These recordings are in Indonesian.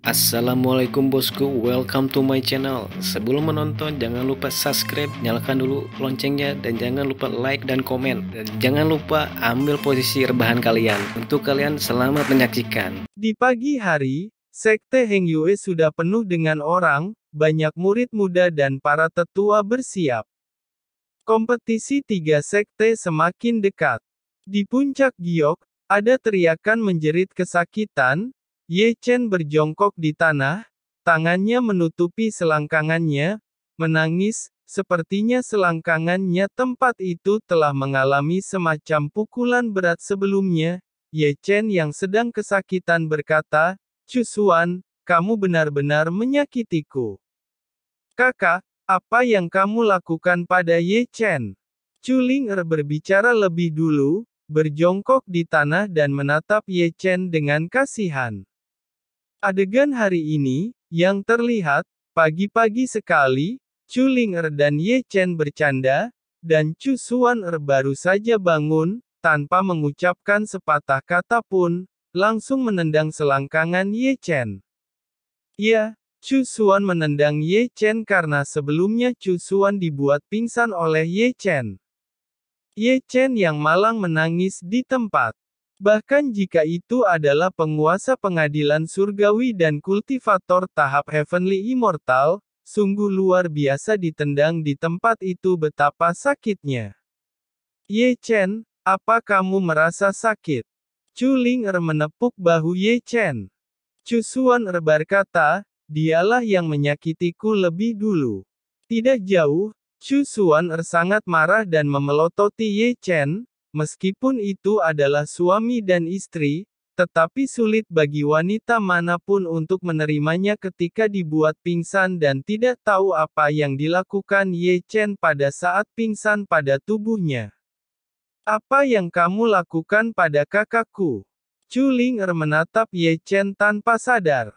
Assalamualaikum bosku, welcome to my channel Sebelum menonton jangan lupa subscribe, nyalakan dulu loncengnya Dan jangan lupa like dan komen Dan jangan lupa ambil posisi rebahan kalian Untuk kalian selamat menyaksikan Di pagi hari, sekte Heng Yue sudah penuh dengan orang Banyak murid muda dan para tetua bersiap Kompetisi tiga sekte semakin dekat Di puncak giok, ada teriakan menjerit kesakitan Ye Chen berjongkok di tanah, tangannya menutupi selangkangannya, menangis, sepertinya selangkangannya tempat itu telah mengalami semacam pukulan berat sebelumnya. Ye Chen yang sedang kesakitan berkata, Cusuan, kamu benar-benar menyakitiku. Kakak, apa yang kamu lakukan pada Ye Chen? Ling Er berbicara lebih dulu, berjongkok di tanah dan menatap Ye Chen dengan kasihan. Adegan hari ini, yang terlihat, pagi-pagi sekali, Chu Ling'er dan Ye Chen bercanda, dan Chu Xuan'er Er baru saja bangun, tanpa mengucapkan sepatah kata pun, langsung menendang selangkangan Ye Chen. Ya, Chu Xuan menendang Ye Chen karena sebelumnya Chu Xuan dibuat pingsan oleh Ye Chen. Ye Chen yang malang menangis di tempat. Bahkan jika itu adalah penguasa pengadilan surgawi dan kultivator tahap heavenly immortal, sungguh luar biasa ditendang di tempat itu betapa sakitnya. Ye Chen, apa kamu merasa sakit? Chu Ling er menepuk bahu Ye Chen. Chu Suan er berkata, dialah yang menyakitiku lebih dulu. Tidak jauh, Chu Suan er sangat marah dan memelototi Ye Chen, Meskipun itu adalah suami dan istri, tetapi sulit bagi wanita manapun untuk menerimanya ketika dibuat pingsan dan tidak tahu apa yang dilakukan Ye Chen pada saat pingsan pada tubuhnya. Apa yang kamu lakukan pada kakakku? Chu Ling'er menatap Ye Chen tanpa sadar.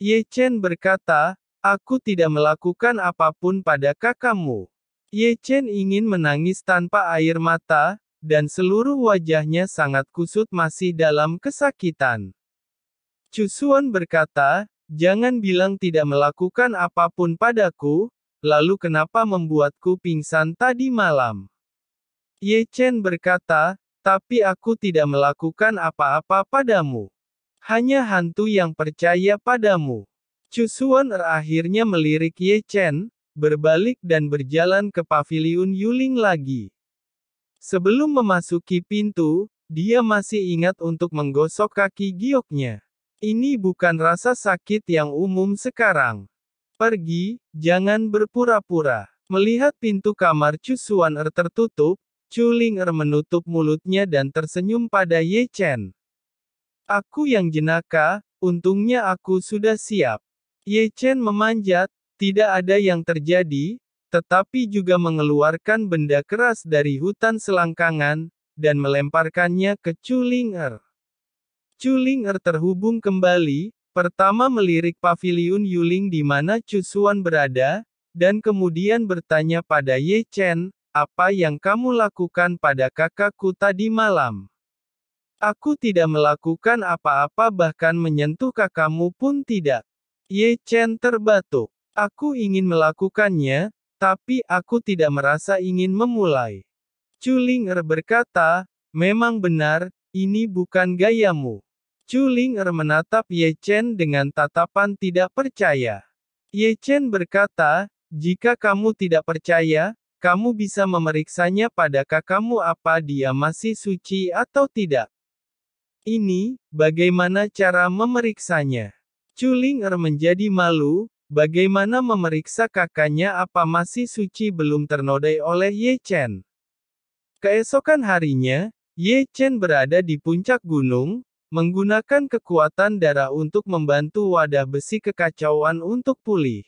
Ye Chen berkata, aku tidak melakukan apapun pada kakakmu. Ye Chen ingin menangis tanpa air mata, dan seluruh wajahnya sangat kusut masih dalam kesakitan. Cusuan berkata, Jangan bilang tidak melakukan apapun padaku, lalu kenapa membuatku pingsan tadi malam? Ye Chen berkata, tapi aku tidak melakukan apa-apa padamu. Hanya hantu yang percaya padamu. Cusuan er akhirnya melirik Ye Chen, berbalik dan berjalan ke paviliun Yuling lagi. Sebelum memasuki pintu, dia masih ingat untuk menggosok kaki gioknya. Ini bukan rasa sakit yang umum sekarang. Pergi, jangan berpura-pura. Melihat pintu kamar Cusuan Er tertutup, Chuling Er menutup mulutnya dan tersenyum pada Ye Chen. Aku yang jenaka, untungnya aku sudah siap. Ye Chen memanjat, tidak ada yang terjadi, tetapi juga mengeluarkan benda keras dari hutan selangkangan, dan melemparkannya ke Chulinger. Chulinger terhubung kembali, pertama melirik pavilion Yuling di mana Chusuan berada, dan kemudian bertanya pada Ye Chen, apa yang kamu lakukan pada kakakku tadi malam? Aku tidak melakukan apa-apa bahkan menyentuh kakakmu pun tidak. Ye Chen terbatuk. Aku ingin melakukannya, tapi aku tidak merasa ingin memulai. Chulinger berkata, memang benar, ini bukan gayamu. Chulinger menatap Ye Chen dengan tatapan tidak percaya. Ye Chen berkata, jika kamu tidak percaya, kamu bisa memeriksanya pada kakakmu apa dia masih suci atau tidak. Ini, bagaimana cara memeriksanya. Chulinger menjadi malu, Bagaimana memeriksa kakaknya apa masih suci belum ternodai oleh Ye Chen. Keesokan harinya, Ye Chen berada di puncak gunung, menggunakan kekuatan darah untuk membantu wadah besi kekacauan untuk pulih.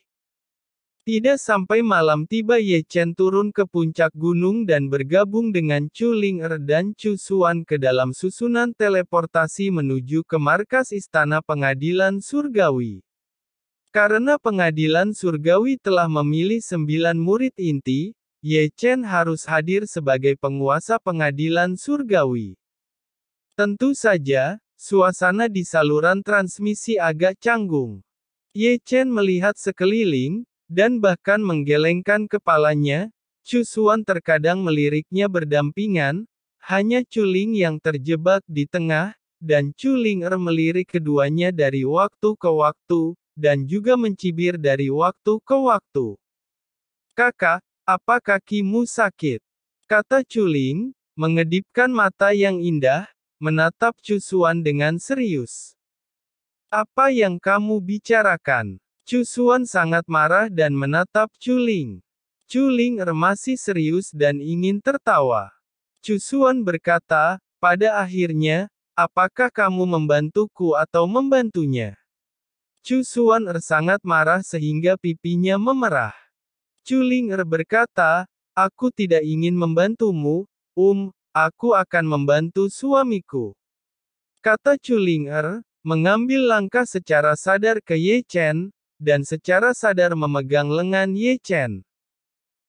Tidak sampai malam tiba Ye Chen turun ke puncak gunung dan bergabung dengan Chu Ling Er dan Chu Xuan ke dalam susunan teleportasi menuju ke markas istana pengadilan surgawi. Karena pengadilan surgawi telah memilih sembilan murid inti, Ye Chen harus hadir sebagai penguasa pengadilan surgawi. Tentu saja, suasana di saluran transmisi agak canggung. Ye Chen melihat sekeliling, dan bahkan menggelengkan kepalanya, Chu Xuan terkadang meliriknya berdampingan, hanya Chu Ling yang terjebak di tengah, dan Chu Ling Er melirik keduanya dari waktu ke waktu, dan juga mencibir dari waktu ke waktu. Kakak, apa kakimu sakit? Kata Culing, mengedipkan mata yang indah, menatap Cusuan dengan serius. Apa yang kamu bicarakan? Cusuan sangat marah dan menatap Culing. Culing remasi serius dan ingin tertawa. Cusuan berkata, pada akhirnya, apakah kamu membantuku atau membantunya? Suan Er sangat marah sehingga pipinya memerah. Ling Er berkata, Aku tidak ingin membantumu, Um, aku akan membantu suamiku. Kata Ling Er, mengambil langkah secara sadar ke Ye Chen, dan secara sadar memegang lengan Ye Chen.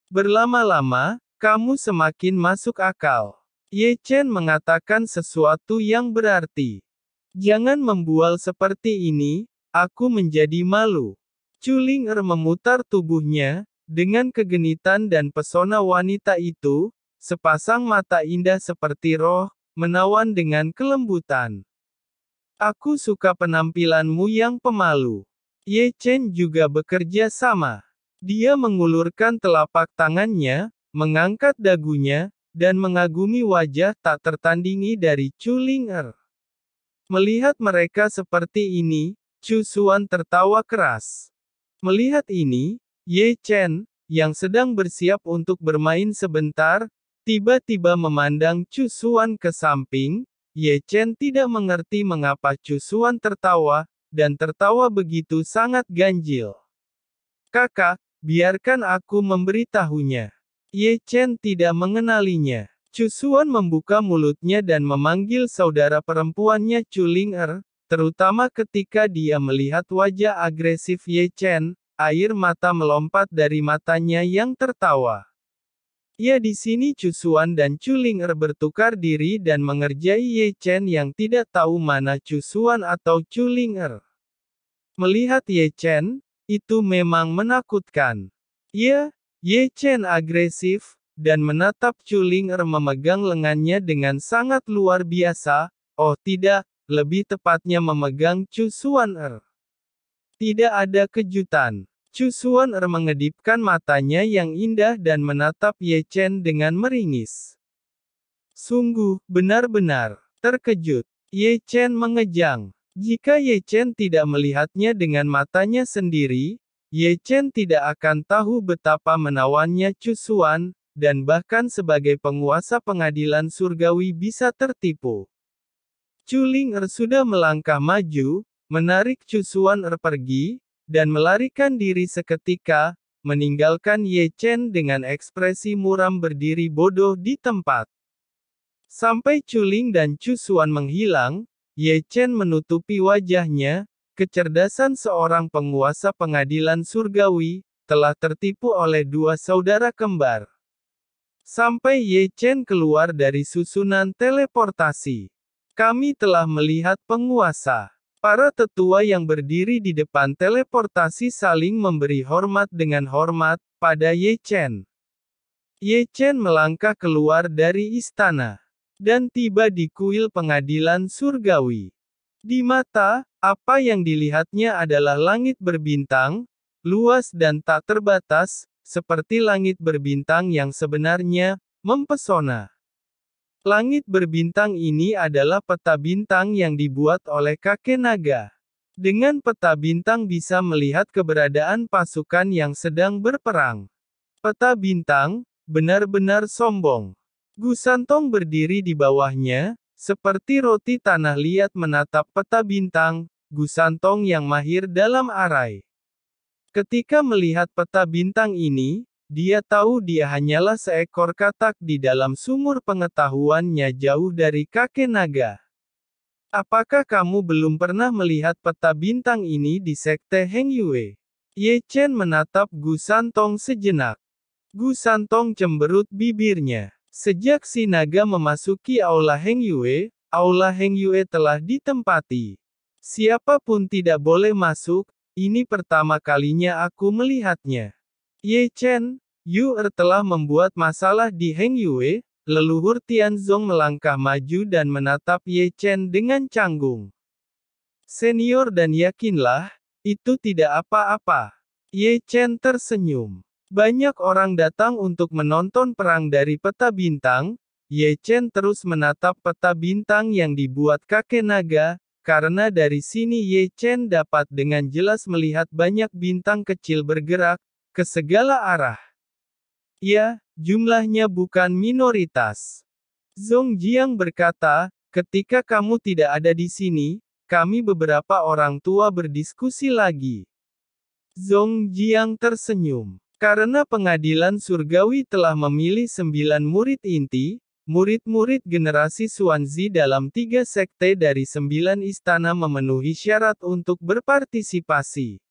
Berlama-lama, kamu semakin masuk akal. Ye Chen mengatakan sesuatu yang berarti. Jangan membual seperti ini, Aku menjadi malu. Culinger memutar tubuhnya, dengan kegenitan dan pesona wanita itu, sepasang mata indah seperti roh, menawan dengan kelembutan. Aku suka penampilanmu yang pemalu. Ye Chen juga bekerja sama. Dia mengulurkan telapak tangannya, mengangkat dagunya, dan mengagumi wajah tak tertandingi dari Chu Er. Melihat mereka seperti ini, Chu Xuan tertawa keras. Melihat ini, Ye Chen, yang sedang bersiap untuk bermain sebentar, tiba-tiba memandang Chu Xuan ke samping, Ye Chen tidak mengerti mengapa Chu Xuan tertawa, dan tertawa begitu sangat ganjil. Kakak, biarkan aku memberitahunya. Ye Chen tidak mengenalinya. Chu Xuan membuka mulutnya dan memanggil saudara perempuannya Chu Ling Terutama ketika dia melihat wajah agresif Ye Chen, air mata melompat dari matanya yang tertawa. Ya di sini Cusuan dan er bertukar diri dan mengerjai Ye Chen yang tidak tahu mana Cusuan atau er. Melihat Ye Chen, itu memang menakutkan. Ya, Ye Chen agresif, dan menatap er memegang lengannya dengan sangat luar biasa, oh tidak, lebih tepatnya memegang Chu Xuan Er. Tidak ada kejutan. Chu Xuan Er mengedipkan matanya yang indah dan menatap Ye Chen dengan meringis. Sungguh, benar-benar, terkejut. Ye Chen mengejang. Jika Ye Chen tidak melihatnya dengan matanya sendiri, Ye Chen tidak akan tahu betapa menawannya Chu Xuan, dan bahkan sebagai penguasa pengadilan surgawi bisa tertipu. Chuling Er sudah melangkah maju, menarik Chusuan Er pergi, dan melarikan diri seketika, meninggalkan Ye Chen dengan ekspresi muram berdiri bodoh di tempat. Sampai Chuling dan Chusuan menghilang, Ye Chen menutupi wajahnya, kecerdasan seorang penguasa pengadilan surgawi, telah tertipu oleh dua saudara kembar. Sampai Ye Chen keluar dari susunan teleportasi. Kami telah melihat penguasa. Para tetua yang berdiri di depan teleportasi saling memberi hormat dengan hormat pada Ye Chen. Ye Chen melangkah keluar dari istana dan tiba di kuil pengadilan surgawi. Di mata, apa yang dilihatnya adalah langit berbintang, luas dan tak terbatas, seperti langit berbintang yang sebenarnya mempesona. Langit berbintang ini adalah peta bintang yang dibuat oleh kakek naga. Dengan peta bintang bisa melihat keberadaan pasukan yang sedang berperang. Peta bintang, benar-benar sombong. Gusantong berdiri di bawahnya, seperti roti tanah liat menatap peta bintang, Gusantong yang mahir dalam arai. Ketika melihat peta bintang ini, dia tahu dia hanyalah seekor katak di dalam sumur pengetahuannya jauh dari kakek naga. Apakah kamu belum pernah melihat peta bintang ini di sekte Heng Yue? Ye Chen menatap Gu Santong sejenak. Gu Santong cemberut bibirnya. Sejak si naga memasuki aula Heng Yue, aula Heng Yue telah ditempati. Siapapun tidak boleh masuk, ini pertama kalinya aku melihatnya. Ye Chen, Yu Er telah membuat masalah di Heng Yue, leluhur Tianzong melangkah maju dan menatap Ye Chen dengan canggung. Senior dan yakinlah, itu tidak apa-apa. Ye Chen tersenyum. Banyak orang datang untuk menonton perang dari peta bintang, Ye Chen terus menatap peta bintang yang dibuat kakek naga, karena dari sini Ye Chen dapat dengan jelas melihat banyak bintang kecil bergerak, ke segala arah. Ya, jumlahnya bukan minoritas. Zong Jiang berkata, ketika kamu tidak ada di sini, kami beberapa orang tua berdiskusi lagi. Zong Jiang tersenyum. Karena pengadilan surgawi telah memilih sembilan murid inti, murid-murid generasi Suanzi dalam tiga sekte dari sembilan istana memenuhi syarat untuk berpartisipasi.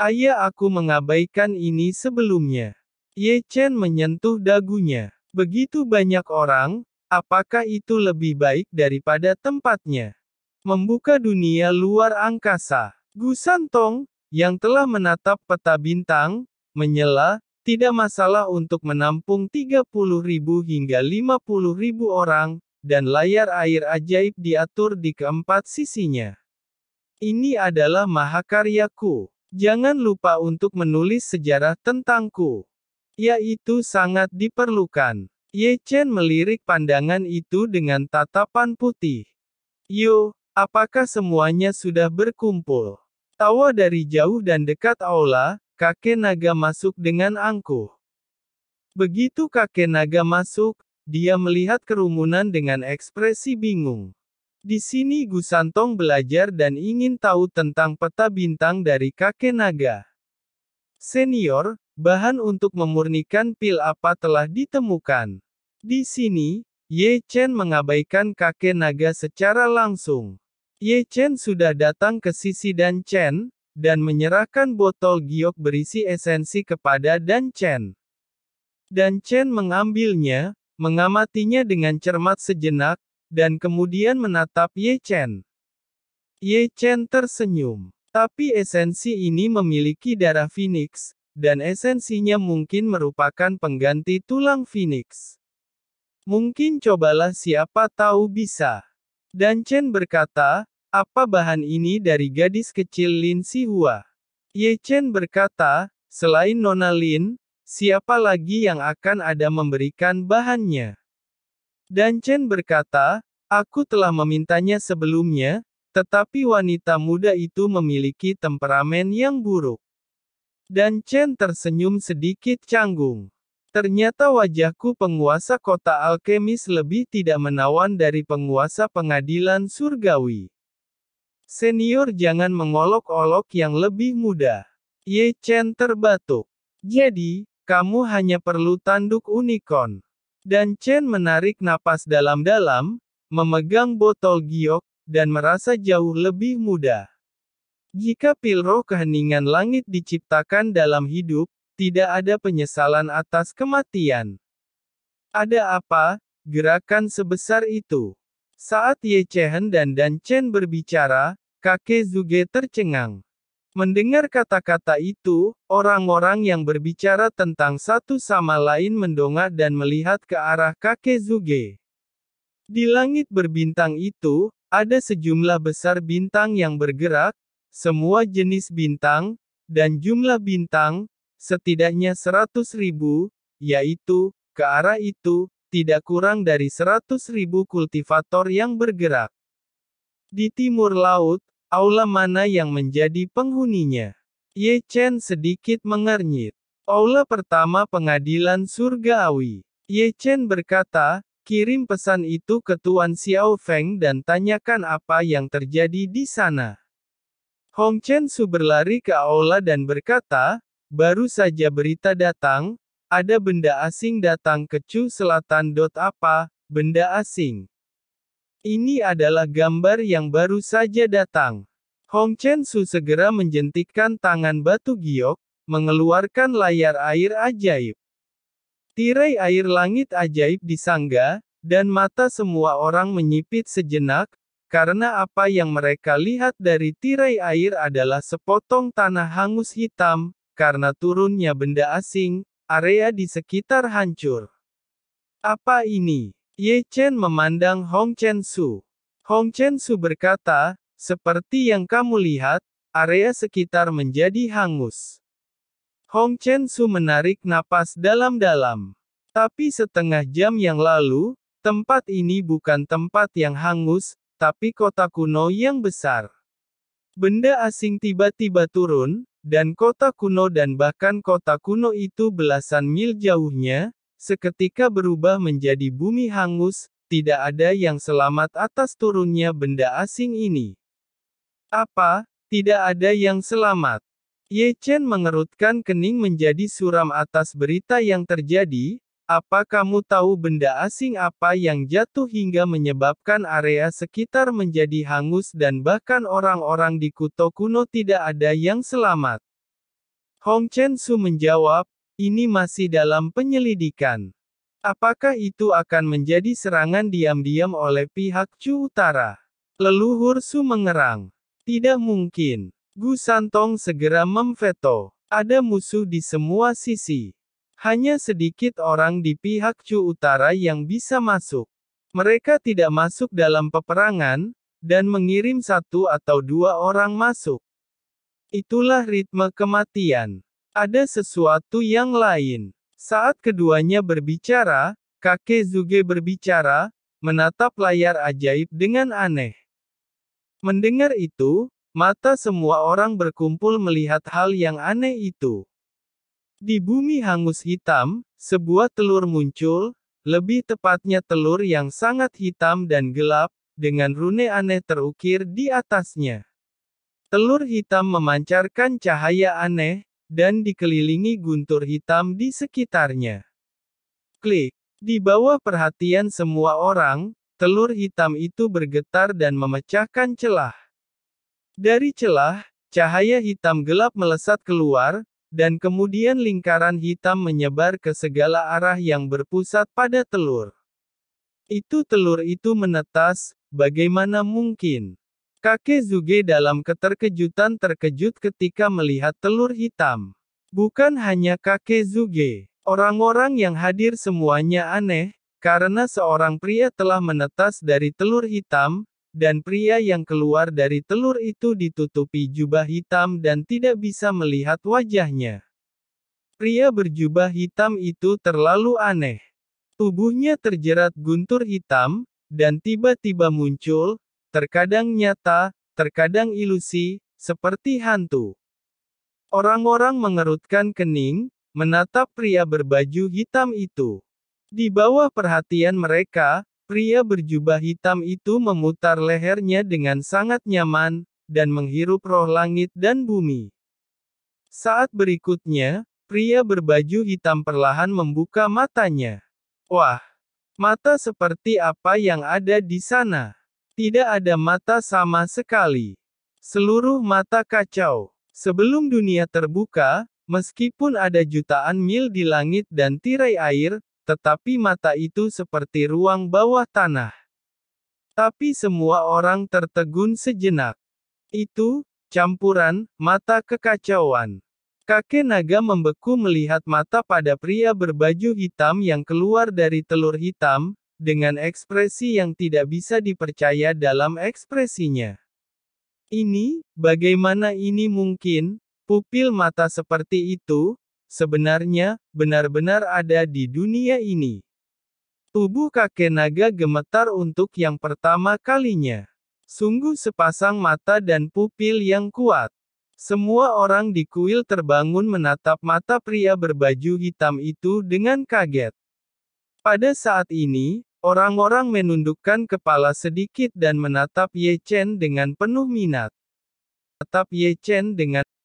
Ayah aku mengabaikan ini sebelumnya. Ye Chen menyentuh dagunya. Begitu banyak orang, apakah itu lebih baik daripada tempatnya? Membuka dunia luar angkasa. Gusantong, yang telah menatap peta bintang, menyela, tidak masalah untuk menampung 30 ribu hingga 50 ribu orang, dan layar air ajaib diatur di keempat sisinya. Ini adalah mahakaryaku. Jangan lupa untuk menulis sejarah tentangku. Yaitu sangat diperlukan. Ye Chen melirik pandangan itu dengan tatapan putih. Yo, apakah semuanya sudah berkumpul? Tawa dari jauh dan dekat aula, kakek naga masuk dengan angkuh. Begitu kakek naga masuk, dia melihat kerumunan dengan ekspresi bingung. Di sini Gusantong belajar dan ingin tahu tentang peta bintang dari kakek naga. Senior, bahan untuk memurnikan pil apa telah ditemukan. Di sini, Ye Chen mengabaikan kakek naga secara langsung. Ye Chen sudah datang ke sisi Dan Chen, dan menyerahkan botol giok berisi esensi kepada Dan Chen. Dan Chen mengambilnya, mengamatinya dengan cermat sejenak, dan kemudian menatap Ye Chen. Ye Chen tersenyum. Tapi esensi ini memiliki darah Phoenix, dan esensinya mungkin merupakan pengganti tulang Phoenix. Mungkin cobalah siapa tahu bisa. Dan Chen berkata, apa bahan ini dari gadis kecil Lin Sihua? Ye Chen berkata, selain Nona Lin, siapa lagi yang akan ada memberikan bahannya? Dan Chen berkata, aku telah memintanya sebelumnya, tetapi wanita muda itu memiliki temperamen yang buruk. Dan Chen tersenyum sedikit canggung. Ternyata wajahku penguasa kota alkemis lebih tidak menawan dari penguasa pengadilan surgawi. Senior jangan mengolok-olok yang lebih muda. Ye Chen terbatuk. Jadi, kamu hanya perlu tanduk unicorn. Dan Chen menarik napas dalam-dalam, memegang botol giok, dan merasa jauh lebih mudah. Jika roh keheningan langit diciptakan dalam hidup, tidak ada penyesalan atas kematian. Ada apa, gerakan sebesar itu? Saat Ye Chen dan Dan Chen berbicara, kakek Zuge tercengang. Mendengar kata-kata itu, orang-orang yang berbicara tentang satu sama lain mendongak dan melihat ke arah kakek Zuge. Di langit berbintang itu, ada sejumlah besar bintang yang bergerak, semua jenis bintang, dan jumlah bintang, setidaknya seratus ribu, yaitu, ke arah itu, tidak kurang dari seratus ribu kultivator yang bergerak. Di timur laut, Aula mana yang menjadi penghuninya? Ye Chen sedikit mengernyit. Aula pertama pengadilan surgawi. Ye Chen berkata, kirim pesan itu ke Tuan Xiao Feng dan tanyakan apa yang terjadi di sana. Hong Chen Su berlari ke aula dan berkata, baru saja berita datang, ada benda asing datang ke Chu Selatan. Apa, benda asing? Ini adalah gambar yang baru saja datang. Hong Chen Su segera menjentikkan tangan batu giok, mengeluarkan layar air ajaib. Tirai air langit ajaib disangga, dan mata semua orang menyipit sejenak, karena apa yang mereka lihat dari tirai air adalah sepotong tanah hangus hitam, karena turunnya benda asing, area di sekitar hancur. Apa ini? Ye Chen memandang Hong Chen Su. Hong Chen Su berkata, seperti yang kamu lihat, area sekitar menjadi hangus. Hong Chen Su menarik napas dalam-dalam. Tapi setengah jam yang lalu, tempat ini bukan tempat yang hangus, tapi kota kuno yang besar. Benda asing tiba-tiba turun, dan kota kuno dan bahkan kota kuno itu belasan mil jauhnya, Seketika berubah menjadi bumi hangus, tidak ada yang selamat atas turunnya benda asing ini. Apa? Tidak ada yang selamat. Ye Chen mengerutkan kening menjadi suram atas berita yang terjadi, apa kamu tahu benda asing apa yang jatuh hingga menyebabkan area sekitar menjadi hangus dan bahkan orang-orang di Kuto kuno tidak ada yang selamat? Hong Chen Su menjawab, ini masih dalam penyelidikan. Apakah itu akan menjadi serangan diam-diam oleh pihak Chu Utara? Leluhur Su mengerang. Tidak mungkin. Gu Santong segera memveto. Ada musuh di semua sisi. Hanya sedikit orang di pihak Chu Utara yang bisa masuk. Mereka tidak masuk dalam peperangan, dan mengirim satu atau dua orang masuk. Itulah ritme kematian. Ada sesuatu yang lain. Saat keduanya berbicara, kakek Zuge berbicara, menatap layar ajaib dengan aneh. Mendengar itu, mata semua orang berkumpul melihat hal yang aneh itu. Di bumi hangus hitam, sebuah telur muncul, lebih tepatnya telur yang sangat hitam dan gelap, dengan rune aneh terukir di atasnya. Telur hitam memancarkan cahaya aneh, dan dikelilingi guntur hitam di sekitarnya. Klik. Di bawah perhatian semua orang, telur hitam itu bergetar dan memecahkan celah. Dari celah, cahaya hitam gelap melesat keluar, dan kemudian lingkaran hitam menyebar ke segala arah yang berpusat pada telur. Itu telur itu menetas, bagaimana mungkin? Kakek Zuge dalam keterkejutan terkejut ketika melihat telur hitam. Bukan hanya kakek Zuge, orang-orang yang hadir semuanya aneh, karena seorang pria telah menetas dari telur hitam, dan pria yang keluar dari telur itu ditutupi jubah hitam dan tidak bisa melihat wajahnya. Pria berjubah hitam itu terlalu aneh. Tubuhnya terjerat guntur hitam, dan tiba-tiba muncul, terkadang nyata, terkadang ilusi, seperti hantu. Orang-orang mengerutkan kening, menatap pria berbaju hitam itu. Di bawah perhatian mereka, pria berjubah hitam itu memutar lehernya dengan sangat nyaman, dan menghirup roh langit dan bumi. Saat berikutnya, pria berbaju hitam perlahan membuka matanya. Wah, mata seperti apa yang ada di sana? Tidak ada mata sama sekali. Seluruh mata kacau. Sebelum dunia terbuka, meskipun ada jutaan mil di langit dan tirai air, tetapi mata itu seperti ruang bawah tanah. Tapi semua orang tertegun sejenak. Itu, campuran, mata kekacauan. Kakek naga membeku melihat mata pada pria berbaju hitam yang keluar dari telur hitam, dengan ekspresi yang tidak bisa dipercaya dalam ekspresinya. Ini, bagaimana ini mungkin, pupil mata seperti itu, sebenarnya, benar-benar ada di dunia ini. Tubuh kakek naga gemetar untuk yang pertama kalinya. Sungguh sepasang mata dan pupil yang kuat. Semua orang di kuil terbangun menatap mata pria berbaju hitam itu dengan kaget. Pada saat ini, Orang-orang menundukkan kepala sedikit dan menatap Ye Chen dengan penuh minat. Tetap Ye Chen dengan